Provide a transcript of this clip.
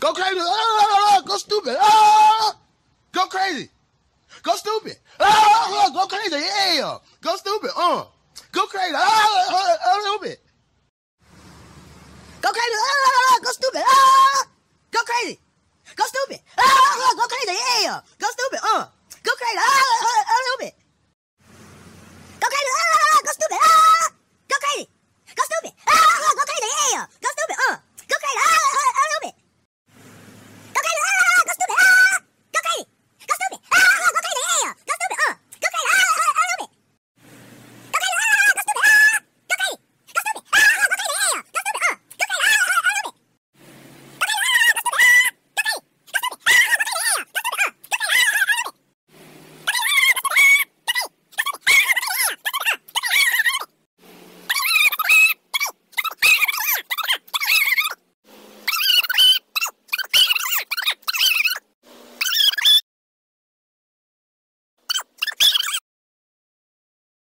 Go crazy. go stupid. go crazy. Go stupid. go crazy. Yeah. Go stupid. Uh. Go crazy. little ah, ah, ah, bit. Go crazy.